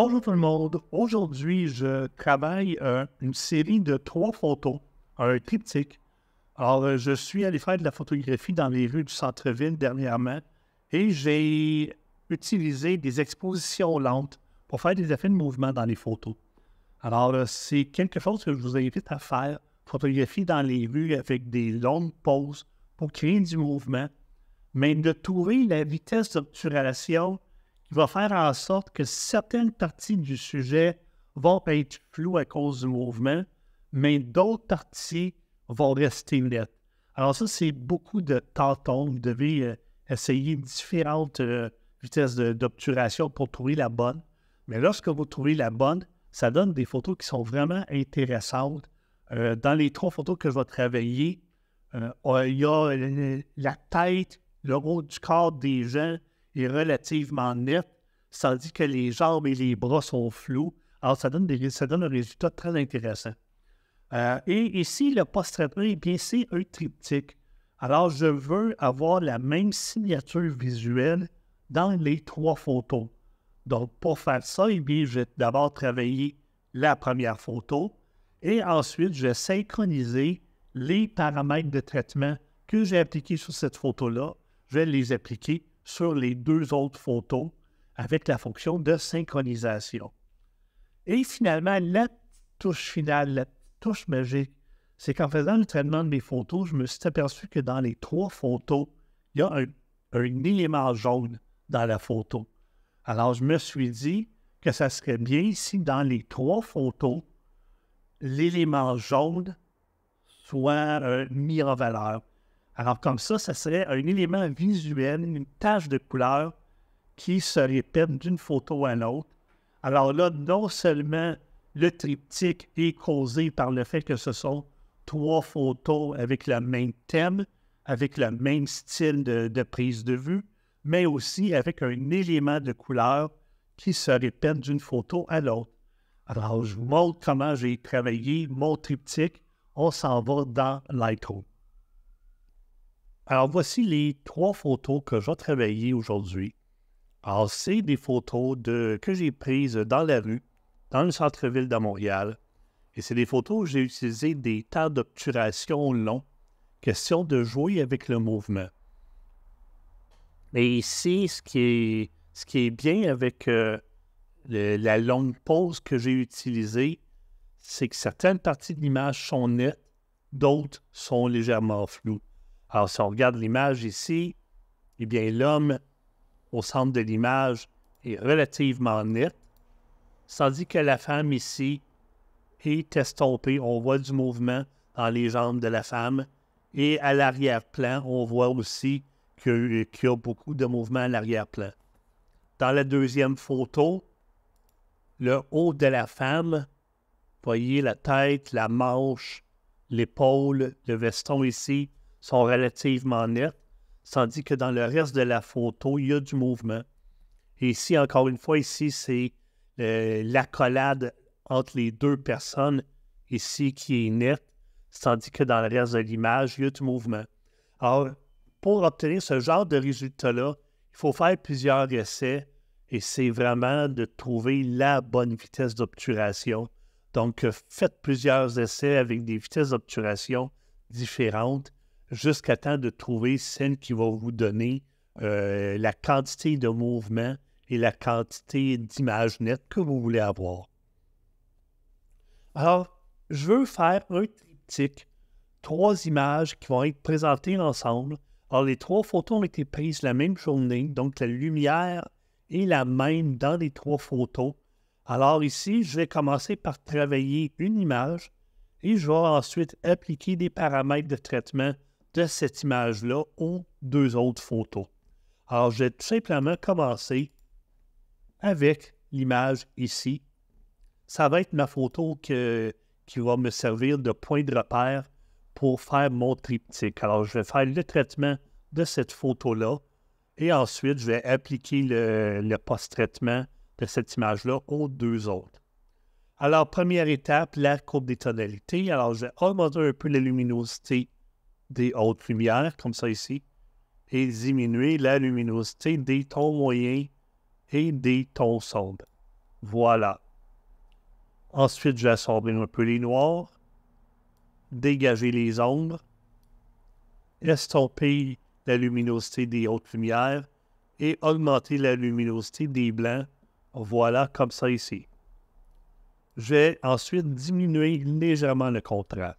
Bonjour tout le monde. Aujourd'hui, je travaille euh, une série de trois photos, un triptyque. Alors, euh, je suis allé faire de la photographie dans les rues du centre-ville dernièrement et j'ai utilisé des expositions lentes pour faire des effets de mouvement dans les photos. Alors, euh, c'est quelque chose que je vous invite à faire, photographier dans les rues avec des longues pauses pour créer du mouvement, mais de trouver la vitesse d'obturation il va faire en sorte que certaines parties du sujet vont être floues à cause du mouvement, mais d'autres parties vont rester nettes. Alors ça, c'est beaucoup de tâtons. Vous devez euh, essayer différentes euh, vitesses d'obturation pour trouver la bonne. Mais lorsque vous trouvez la bonne, ça donne des photos qui sont vraiment intéressantes. Euh, dans les trois photos que je vais travailler, il y a la tête, le haut du corps des gens est relativement net, dit que les jambes et les bras sont flous. Alors, ça donne, des, ça donne un résultat très intéressant. Euh, et ici, le post-traitement, et bien, c'est un triptyque. Alors, je veux avoir la même signature visuelle dans les trois photos. Donc, pour faire ça, et eh bien, je vais d'abord travailler la première photo et ensuite, je vais synchroniser les paramètres de traitement que j'ai appliqués sur cette photo-là. Je vais les appliquer sur les deux autres photos avec la fonction de synchronisation. Et finalement, la touche finale, la touche magique, c'est qu'en faisant le traitement de mes photos, je me suis aperçu que dans les trois photos, il y a un, élément jaune dans la photo. Alors, je me suis dit que ça serait bien si dans les trois photos, l'élément jaune soit euh, mis en valeur. Alors, comme ça, ça serait un élément visuel, une tache de couleur qui se répète d'une photo à l'autre. Alors là, non seulement le triptyque est causé par le fait que ce sont trois photos avec le même thème, avec le même style de, de prise de vue, mais aussi avec un élément de couleur qui se répète d'une photo à l'autre. Alors, je vous montre comment j'ai travaillé mon triptyque. On s'en va dans Lightroom. Alors, voici les trois photos que j'ai travaillées aujourd'hui. Alors, c'est des photos de, que j'ai prises dans la rue, dans le centre-ville de Montréal. Et c'est des photos où j'ai utilisé des tas d'obturation longs. Question de jouer avec le mouvement. Et ici, ce qui est, bien avec euh, la longue pause que j'ai utilisée, c'est que certaines parties de l'image sont nettes, d'autres sont légèrement floues. Alors, si on regarde l'image ici, eh bien, l'homme au centre de l'image est relativement net, tandis que la femme ici est estompée. On voit du mouvement dans les jambes de la femme. Et à l'arrière-plan, on voit aussi qu'il y a beaucoup de mouvement à l'arrière-plan. Dans la deuxième photo, le haut de la femme, voyez la tête, la manche, l'épaule, le veston ici, sont relativement nettes, tandis que dans le reste de la photo, il y a du mouvement. Et ici, encore une fois, ici, c'est euh, l'accolade entre les deux personnes ici qui est nette, tandis que dans le reste de l'image, il y a du mouvement. Alors, pour obtenir ce genre de résultat-là, il faut faire plusieurs essais et c'est vraiment de trouver la bonne vitesse d'obturation. Donc, faites plusieurs essais avec des vitesses d'obturation différentes jusqu'à temps de trouver celle qui va vous donner euh, la quantité de mouvement et la quantité d'image nette que vous voulez avoir. Alors, je veux faire un triptyque, trois images qui vont être présentées ensemble. Alors, les trois photos ont été prises la même journée, donc la lumière est la même dans les trois photos. Alors ici, je vais commencer par travailler une image et je vais ensuite appliquer des paramètres de traitement de cette image-là aux deux autres photos. Alors, vais tout simplement commencer avec l'image ici. Ça va être ma photo qui va me servir de point de repère pour faire mon triptyque. Alors, je vais faire le traitement de cette photo-là et ensuite, je vais appliquer le, le post-traitement de cette image-là aux deux autres. Alors, première étape, la courbe des tonalités. Alors, je vais augmenter un peu la luminosité des hautes lumières, comme ça ici, et diminuer la luminosité des tons moyens et des tons sombres. Voilà. Ensuite, je vais un peu les noirs, dégager les ombres, estomper la luminosité des hautes lumières et augmenter la luminosité des blancs. Voilà, comme ça ici. Je vais ensuite diminuer légèrement le contraste.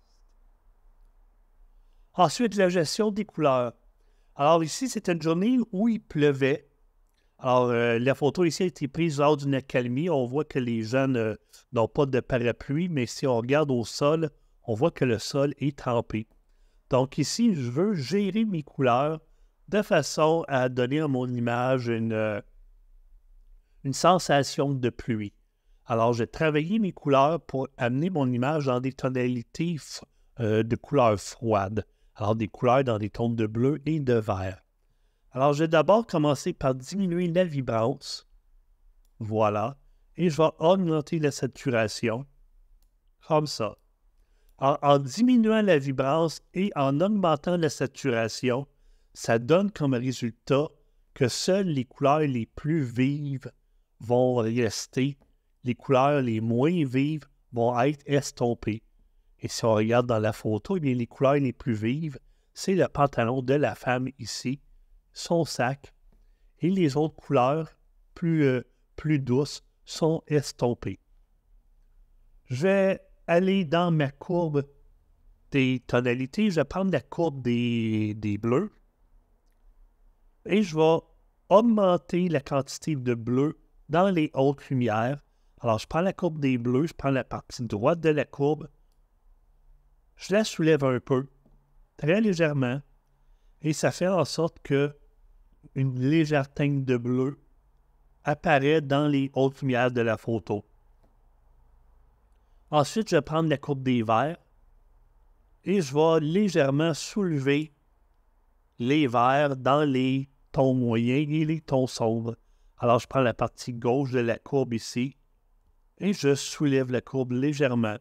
Ensuite, la gestion des couleurs. Alors ici, c'est une journée où il pleuvait. Alors, euh, la photo ici a été prise lors d'une accalmie. On voit que les gens euh, n'ont pas de parapluie, mais si on regarde au sol, on voit que le sol est trempé. Donc ici, je veux gérer mes couleurs de façon à donner à mon image une, euh, une sensation de pluie. Alors, j'ai travaillé mes couleurs pour amener mon image dans des tonalités de couleurs froides alors des couleurs dans des tons de bleu et de vert. Alors, je vais d'abord commencer par diminuer la vibrance. Voilà. Et je vais augmenter la saturation. Comme ça. En, en diminuant la vibrance et en augmentant la saturation, ça donne comme résultat que seules les couleurs les plus vives vont rester. Les couleurs les moins vives vont être estompées. Et si on regarde dans la photo, bien, les couleurs les plus vives, c'est le pantalon de la femme ici, son sac, et les autres couleurs plus, euh, plus douces sont estompées. Je vais aller dans ma courbe des tonalités. Je vais prendre la courbe des, des bleus et je vais augmenter la quantité de bleu dans les hautes lumières. Alors, je prends la courbe des bleus, je prends la partie droite de la courbe je la soulève un peu, très légèrement, et ça fait en sorte que une légère teinte de bleu apparaît dans les hautes lumières de la photo. Ensuite, je vais prendre la courbe des verres et je vais légèrement soulever les verts dans les tons moyens et les tons sombres. Alors, je prends la partie gauche de la courbe ici et je soulève la courbe légèrement.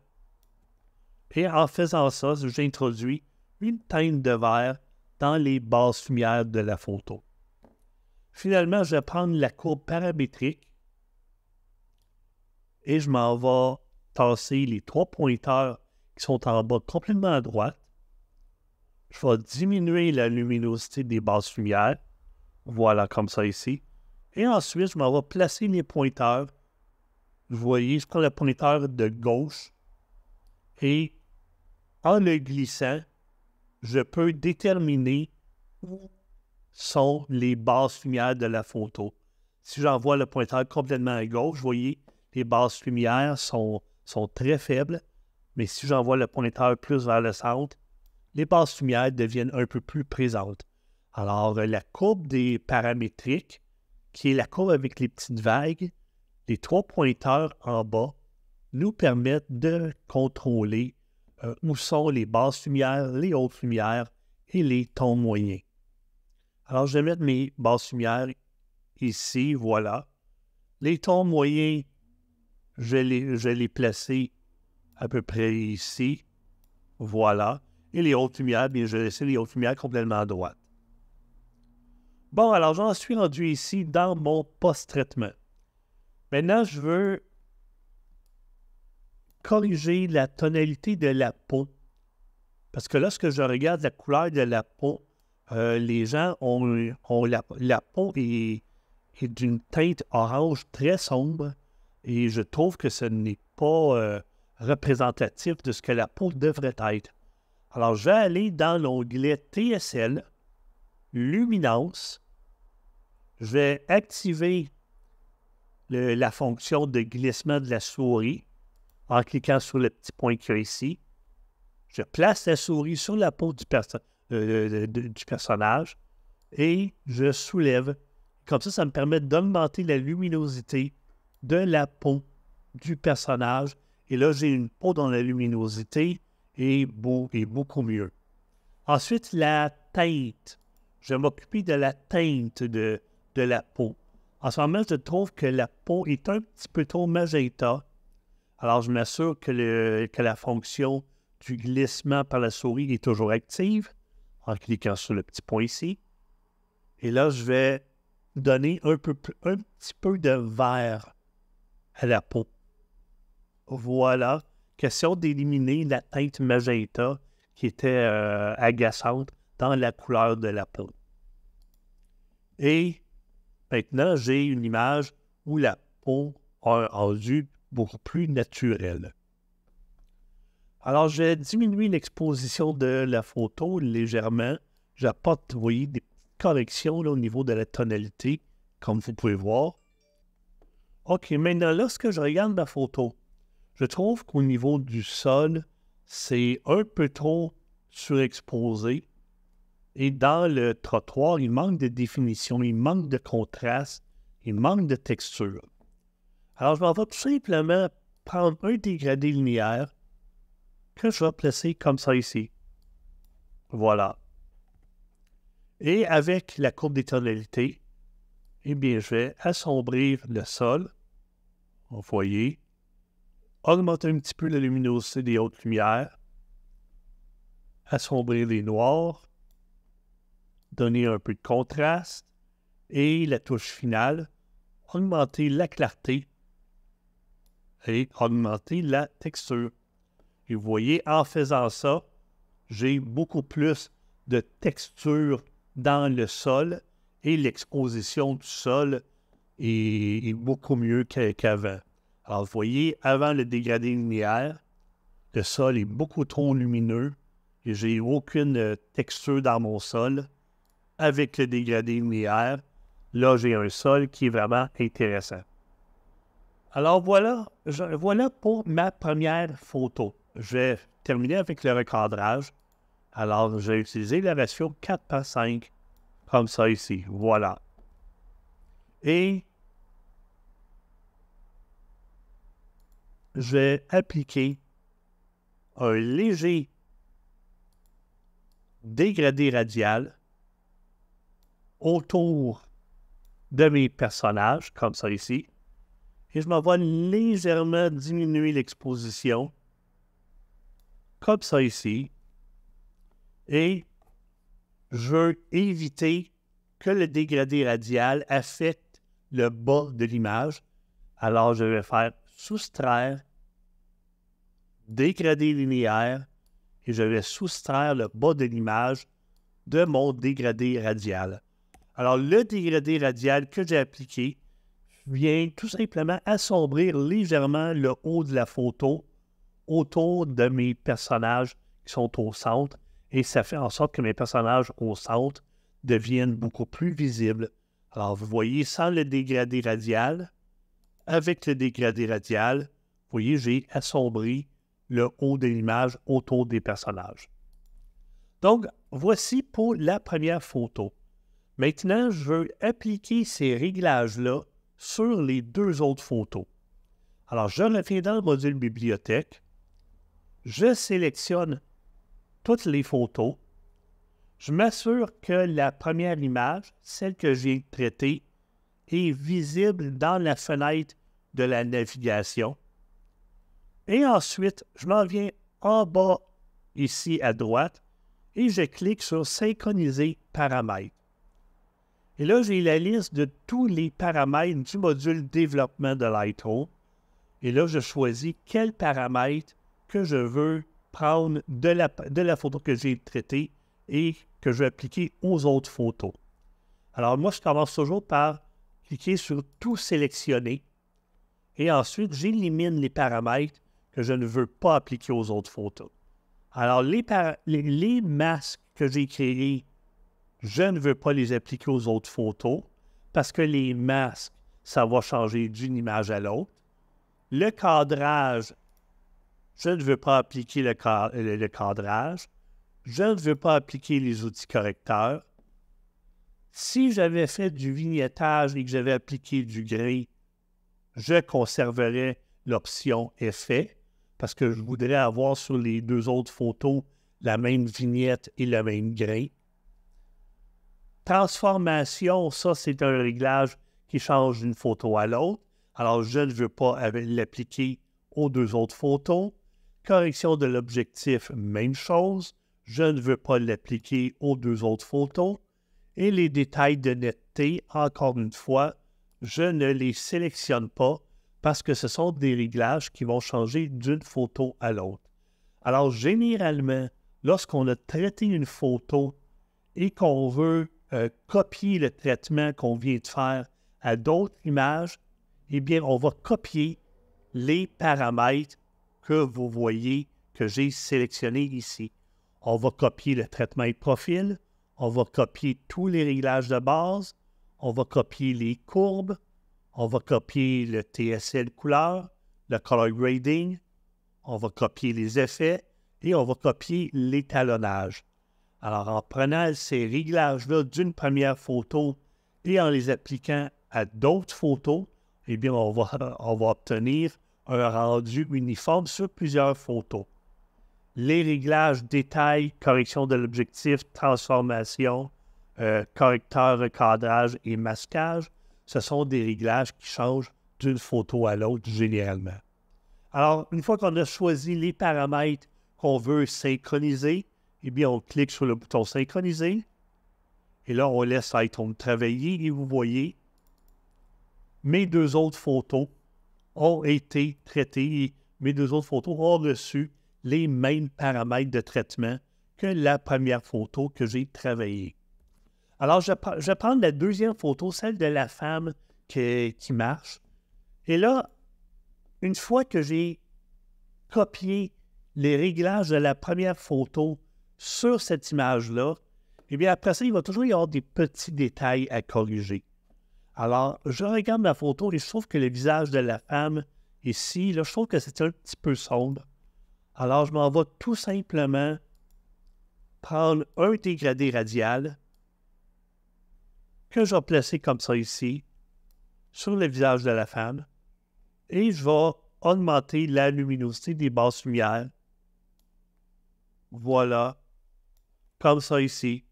Et en faisant ça, j'introduis une teinte de verre dans les bases lumières de la photo. Finalement, je vais prendre la courbe paramétrique et je m'en vais tasser les trois pointeurs qui sont en bas complètement à droite. Je vais diminuer la luminosité des bases lumières. Voilà, comme ça ici. Et ensuite, je m'en vais placer les pointeurs. Vous voyez, je prends le pointeur de gauche et en le glissant, je peux déterminer où sont les bases lumières de la photo. Si j'envoie le pointeur complètement à gauche, vous voyez, les bases lumières sont, sont très faibles, mais si j'envoie le pointeur plus vers le centre, les bases lumières deviennent un peu plus présentes. Alors, euh, la courbe des paramétriques, qui est la courbe avec les petites vagues, les trois pointeurs en bas nous permettent de contrôler euh, où sont les basses lumières, les hautes lumières et les tons moyens. Alors, je vais mettre mes basses lumières ici, voilà. Les tons moyens, je les, je les placer à peu près ici, voilà. Et les hautes lumières, bien, je vais laisser les hautes lumières complètement à droite. Bon, alors j'en suis rendu ici dans mon post-traitement. Maintenant, je veux corriger la tonalité de la peau. Parce que lorsque je regarde la couleur de la peau, euh, les gens ont, la, peau est, d'une teinte orange très sombre et je trouve que ce n'est pas euh, représentatif de ce que la peau devrait être. Alors, je vais aller dans l'onglet TSL, Luminance. Je vais activer la fonction de glissement de la souris en cliquant sur le petit point qu'il y a ici. Je place la souris sur la peau euh, euh, du, personnage et je soulève. Comme ça, ça me permet d'augmenter la luminosité de la peau du personnage. Et là, j'ai une peau dont la luminosité est, beau, beaucoup mieux. Ensuite, la teinte. Je vais m'occuper de la teinte de, de la peau. En ce moment, je trouve que la peau est un petit peu trop magenta alors, je m'assure que, la fonction du glissement par la souris est toujours active en cliquant sur le petit point ici. Et là, je vais donner un, petit peu de vert à la peau. Voilà. Question d'éliminer la teinte magenta qui était euh, agaçante dans la couleur de la peau. Et maintenant, j'ai une image où la peau a rendu beaucoup plus naturel. Alors, j'ai diminué l'exposition de la photo légèrement. J'apporte, vous voyez, des corrections au niveau de la tonalité, comme vous pouvez voir. OK, maintenant, lorsque je regarde ma photo, je trouve qu'au niveau du sol, c'est un peu trop surexposé. Et dans le trottoir, il manque de définition, il manque de contraste, il manque de texture. Alors, je vais tout simplement prendre un dégradé linéaire que je vais placer comme ça ici. Voilà. Et avec la courbe des tonalités, eh bien, je vais assombrir le sol. Vous voyez. Augmenter un petit peu la luminosité des hautes lumières. Assombrir les noirs. Donner un peu de contraste. Et la touche finale, augmenter la clarté et augmenter la texture. Et vous voyez, en faisant ça, j'ai beaucoup plus de texture dans le sol et l'exposition du sol est, beaucoup mieux qu'avant. Alors, vous voyez, avant le dégradé lumière, le sol est beaucoup trop lumineux et j'ai aucune euh, texture dans mon sol. Avec le dégradé lumière, là, j'ai un sol qui est vraiment intéressant. Alors voilà, voilà pour ma première photo. J'ai terminé avec le recadrage. Alors, j'ai utilisé la ratio 4 par 5, comme ça ici. Voilà. Et j'ai appliqué un léger dégradé radial autour de mes personnages, comme ça ici et je m'envoie légèrement diminuer l'exposition, comme ça ici, et je veux éviter que le dégradé radial affecte le bas de l'image. Alors, je vais faire soustraire, dégradé linéaire, et je vais soustraire le bas de l'image de mon dégradé radial. Alors, le dégradé radial que j'ai appliqué, vient tout simplement assombrir légèrement le haut de la photo autour de mes personnages qui sont au centre et ça fait en sorte que mes personnages au centre deviennent beaucoup plus visibles. Alors vous voyez sans le dégradé radial, avec le dégradé radial, vous voyez j'ai assombri le haut de l'image autour des personnages. Donc voici pour la première photo. Maintenant, je veux appliquer ces réglages-là sur les deux autres photos. Alors, je reviens dans le module bibliothèque, je sélectionne toutes les photos, je m'assure que la première image, celle que j'ai traitée, est visible dans la fenêtre de la navigation. Et ensuite, je m'en viens en bas ici à droite et je clique sur Synchroniser paramètres. Et là, j'ai la liste de tous les paramètres du module développement de Lightroom. Et là, je choisis quels paramètres que je veux prendre de la, photo que j'ai traitée et que je vais appliquer aux autres photos. Alors, moi, je commence toujours par cliquer sur Tout sélectionner. Et ensuite, j'élimine les paramètres que je ne veux pas appliquer aux autres photos. Alors, les masques que j'ai créés je ne veux pas les appliquer aux autres photos parce que les masques, ça va changer d'une image à l'autre. Le cadrage, je ne veux pas appliquer le, le cadrage. Je ne veux pas appliquer les outils correcteurs. Si j'avais fait du vignettage et que j'avais appliqué du gris, je conserverais l'option effet parce que je voudrais avoir sur les deux autres photos la même vignette et le même gris transformation, ça, c'est un réglage qui change d'une photo à l'autre. Alors, je ne veux pas l'appliquer aux deux autres photos. Correction de l'objectif, même chose. Je ne veux pas l'appliquer aux deux autres photos. Et les détails de netteté, encore une fois, je ne les sélectionne pas parce que ce sont des réglages qui vont changer d'une photo à l'autre. Alors, généralement, lorsqu'on a traité une photo et qu'on veut euh, copier le traitement qu'on vient de faire à d'autres images, eh bien, on va copier les paramètres que vous voyez que j'ai sélectionnés ici. On va copier le traitement le profil, on va copier tous les réglages de base, on va copier les courbes, on va copier le TSL couleur, le color grading, on va copier les effets et on va copier l'étalonnage. Alors, en prenant ces réglages-là d'une première photo et en les appliquant à d'autres photos, eh bien, on va, obtenir un rendu uniforme sur plusieurs photos. Les réglages détails, correction de l'objectif, transformation, euh, correcteur, recadrage et masquage, ce sont des réglages qui changent d'une photo à l'autre généralement. Alors, une fois qu'on a choisi les paramètres qu'on veut synchroniser, eh bien, on clique sur le bouton synchroniser. Et là, on laisse iTunes travailler et vous voyez, mes deux autres photos ont été traitées mes deux autres photos ont reçu les mêmes paramètres de traitement que la première photo que j'ai travaillée. Alors, je, vais prendre la deuxième photo, celle de la femme qui marche. Et là, une fois que j'ai copié les réglages de la première photo sur cette image-là, eh bien, après ça, il va toujours y avoir des petits détails à corriger. Alors, je regarde la photo et je trouve que le visage de la femme ici, là, je trouve que c'est un petit peu sombre. Alors, je m'en vais tout simplement prendre un dégradé radial que je vais placer comme ça ici sur le visage de la femme et je vais augmenter la luminosité des basses lumières. Voilà, comme ça ici.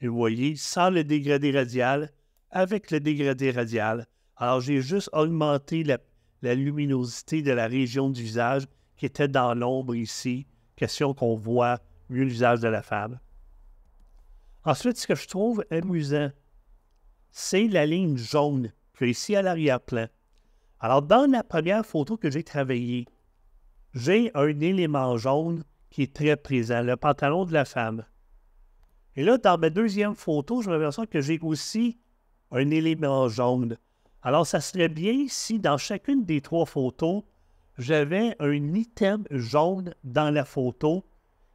Et vous voyez, sans le dégradé radial, avec le dégradé radial. Alors, j'ai juste augmenté la, luminosité de la région du visage qui était dans l'ombre ici. Question qu'on voit mieux l'usage de la femme. Ensuite, ce que je trouve amusant, c'est la ligne jaune que ici à l'arrière-plan. Alors, dans la première photo que j'ai travaillée, j'ai un élément jaune qui est très présent, le pantalon de la femme. Et là, dans ma deuxième photo, je me compte que j'ai aussi un élément jaune. Alors, ça serait bien si dans chacune des trois photos, j'avais un item jaune dans la photo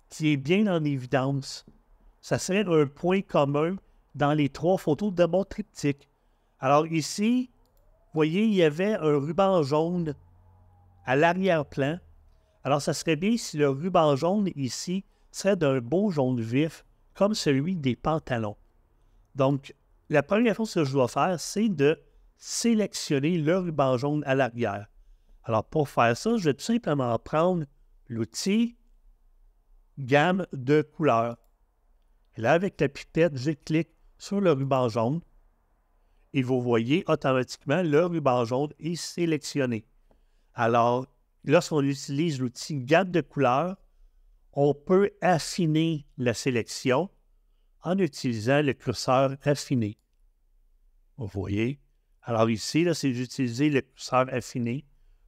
qui est bien en évidence. Ça serait un point commun dans les trois photos de mon triptyque. Alors ici, vous voyez, il y avait un ruban jaune à l'arrière-plan alors, ça serait bien si le ruban jaune ici serait d'un beau jaune vif, comme celui des pantalons. Donc, la première chose que je dois faire, c'est de sélectionner le ruban jaune à l'arrière. Alors, pour faire ça, je vais tout simplement prendre l'outil gamme de couleurs. Et là, avec la pipette, je clique sur le ruban jaune et vous voyez automatiquement le ruban jaune est sélectionné. Alors, lorsqu'on utilise l'outil gamme de couleurs, on peut affiner la sélection en utilisant le curseur affiné. Vous voyez? Alors ici, c'est d'utiliser le curseur affiné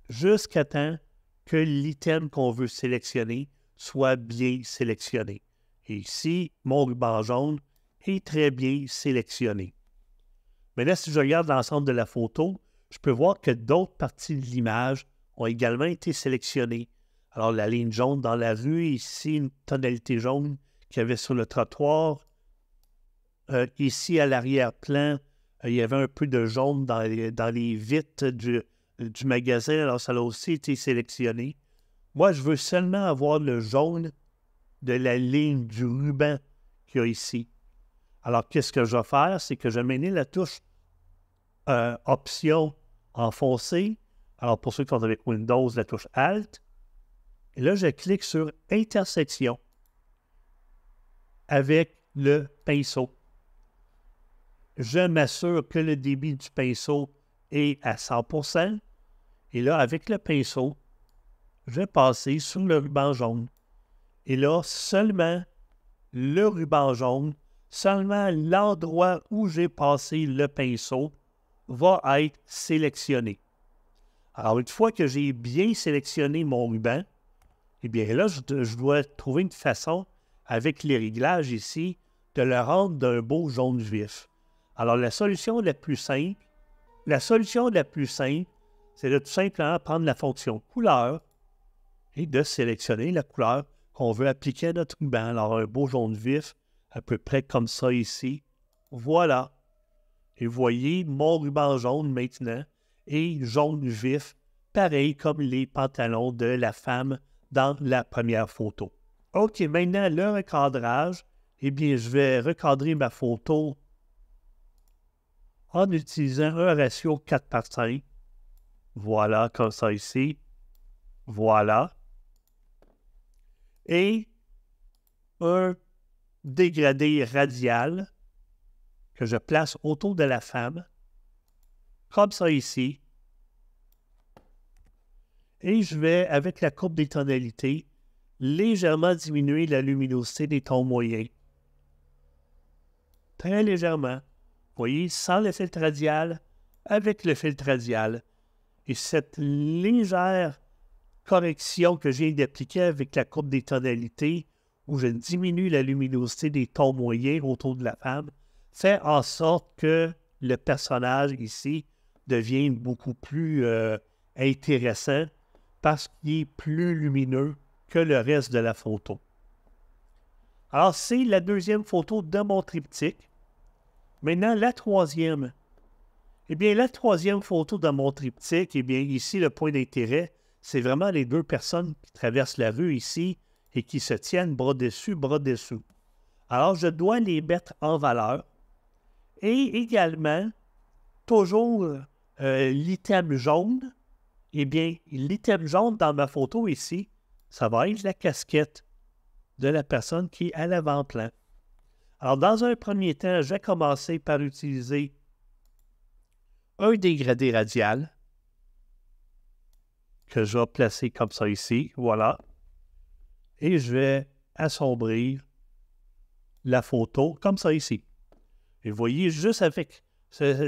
jusqu'à temps que l'item qu'on veut sélectionner soit bien sélectionné. Et ici, mon ruban jaune est très bien sélectionné. là, si je regarde l'ensemble de la photo, je peux voir que d'autres parties de l'image ont également été sélectionnés. Alors, la ligne jaune dans la rue, ici, une tonalité jaune qu'il y avait sur le trottoir. Euh, ici, à l'arrière-plan, euh, il y avait un peu de jaune dans les, dans vitres du, magasin. Alors, ça a aussi été sélectionné. Moi, je veux seulement avoir le jaune de la ligne du ruban qu'il y a ici. Alors, qu'est-ce que je vais faire? C'est que je vais la touche euh, Option enfoncée alors, pour ceux qui sont avec Windows, la touche Alt. Et là, je clique sur Intersection avec le pinceau. Je m'assure que le débit du pinceau est à 100 Et là, avec le pinceau, je vais passer sur le ruban jaune. Et là, seulement le ruban jaune, seulement l'endroit où j'ai passé le pinceau va être sélectionné. Alors, une fois que j'ai bien sélectionné mon ruban, eh bien là, je, dois trouver une façon, avec les réglages ici, de le rendre d'un beau jaune vif. Alors, la solution la plus simple, la solution la plus simple, c'est de tout simplement prendre la fonction couleur et de sélectionner la couleur qu'on veut appliquer à notre ruban. Alors, un beau jaune vif, à peu près comme ça ici. Voilà. Et vous voyez, mon ruban jaune maintenant et jaune vif, pareil comme les pantalons de la femme dans la première photo. OK, maintenant le recadrage. Eh bien, je vais recadrer ma photo en utilisant un ratio 4 par 5. Voilà, comme ça ici. Voilà. Et un dégradé radial que je place autour de la femme comme ça ici. Et je vais, avec la courbe des tonalités, légèrement diminuer la luminosité des tons moyens. Très légèrement. Vous voyez, sans le filtre radial, avec le filtre radial. Et cette légère correction que j'ai d'appliquer avec la courbe des tonalités, où je diminue la luminosité des tons moyens autour de la femme, fait en sorte que le personnage ici devient beaucoup plus euh, intéressant parce qu'il est plus lumineux que le reste de la photo. Alors, c'est la deuxième photo de mon triptyque. Maintenant, la troisième. Eh bien, la troisième photo de mon triptyque, eh bien, ici, le point d'intérêt, c'est vraiment les deux personnes qui traversent la rue ici et qui se tiennent bras dessus, bras dessous. Alors, je dois les mettre en valeur. Et également, toujours euh, l'item jaune, eh bien, l'item jaune dans ma photo ici, ça va être la casquette de la personne qui est à l'avant-plan. Alors, dans un premier temps, je vais commencer par utiliser un dégradé radial que je vais placer comme ça ici, voilà. Et je vais assombrir la photo comme ça ici. Et vous voyez, juste avec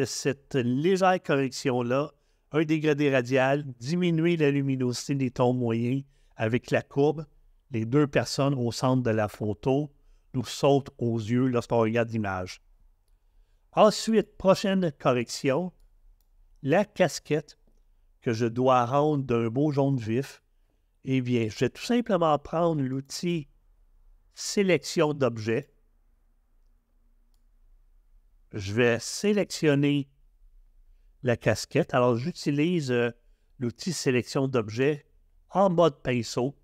cette légère correction-là, un dégradé radial, diminuer la luminosité des tons moyens avec la courbe. Les deux personnes au centre de la photo nous sautent aux yeux lorsqu'on regarde l'image. Ensuite, prochaine correction, la casquette que je dois rendre d'un beau jaune vif. Eh bien, je vais tout simplement prendre l'outil sélection d'objets je vais sélectionner la casquette. Alors, j'utilise euh, l'outil sélection d'objets en mode pinceau.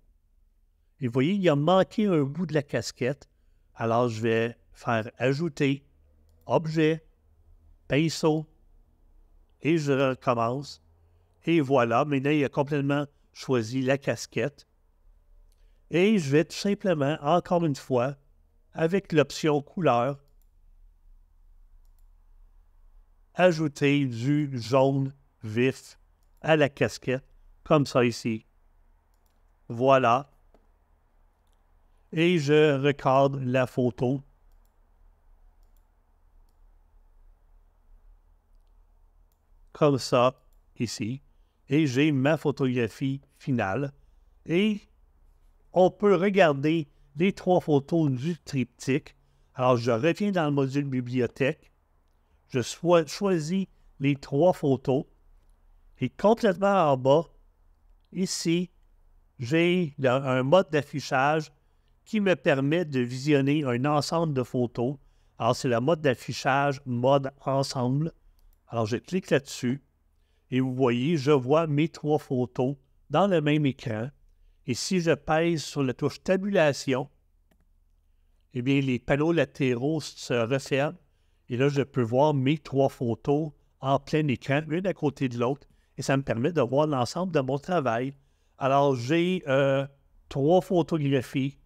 Et vous voyez, il a manqué un bout de la casquette. Alors, je vais faire ajouter objet, pinceau, et je recommence. Et voilà, maintenant, il a complètement choisi la casquette. Et je vais tout simplement, encore une fois, avec l'option couleur, ajouter du jaune vif à la casquette, comme ça ici. Voilà. Et je regarde la photo. Comme ça, ici. Et j'ai ma photographie finale. Et on peut regarder les trois photos du triptyque. Alors, je reviens dans le module bibliothèque je choisis les trois photos. Et complètement en bas, ici, j'ai un mode d'affichage qui me permet de visionner un ensemble de photos. Alors, c'est le mode d'affichage mode ensemble. Alors, je clique là-dessus et vous voyez, je vois mes trois photos dans le même écran. Et si je pèse sur la touche tabulation, eh bien, les panneaux latéraux se referment et là, je peux voir mes trois photos en plein écran, l'une à côté de l'autre, et ça me permet de voir l'ensemble de mon travail. Alors, j'ai euh, trois photographies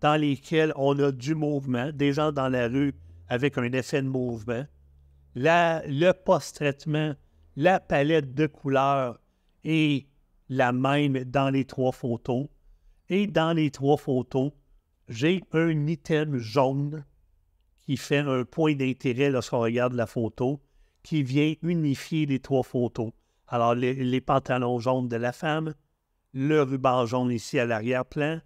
dans lesquelles on a du mouvement, des gens dans la rue avec un effet de mouvement, le post-traitement, la palette de couleurs et la même dans les trois photos. Et dans les trois photos, j'ai un item jaune qui fait un point d'intérêt lorsqu'on regarde la photo, qui vient unifier les trois photos. Alors, les, pantalons jaunes de la femme, le ruban jaune ici à l'arrière-plan,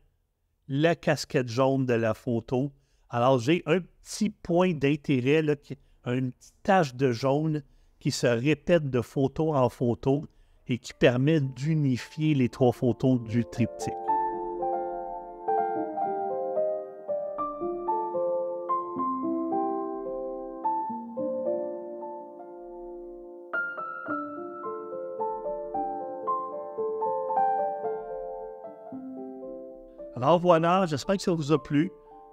la casquette jaune de la photo. Alors, j'ai un petit point d'intérêt, une petite tache de jaune qui se répète de photo en photo et qui permet d'unifier les trois photos du triptyque. Alors voilà, j'espère que ça vous a plu.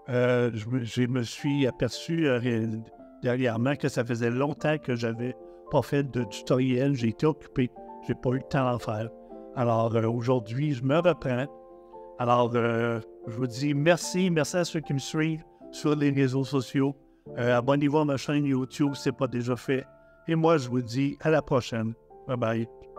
Euh, je, me, suis aperçu derrière euh, dernièrement que ça faisait longtemps que j'avais pas fait de tutoriel. J'ai été occupé. J'ai pas eu le temps d'en faire. Alors euh, aujourd'hui, je me reprends. Alors, je vous dis merci. Merci à ceux qui me suivent sur les réseaux sociaux. Abonnez-vous à ma chaîne YouTube si ce n'est pas déjà fait. Et moi, je vous dis à la prochaine. Bye bye.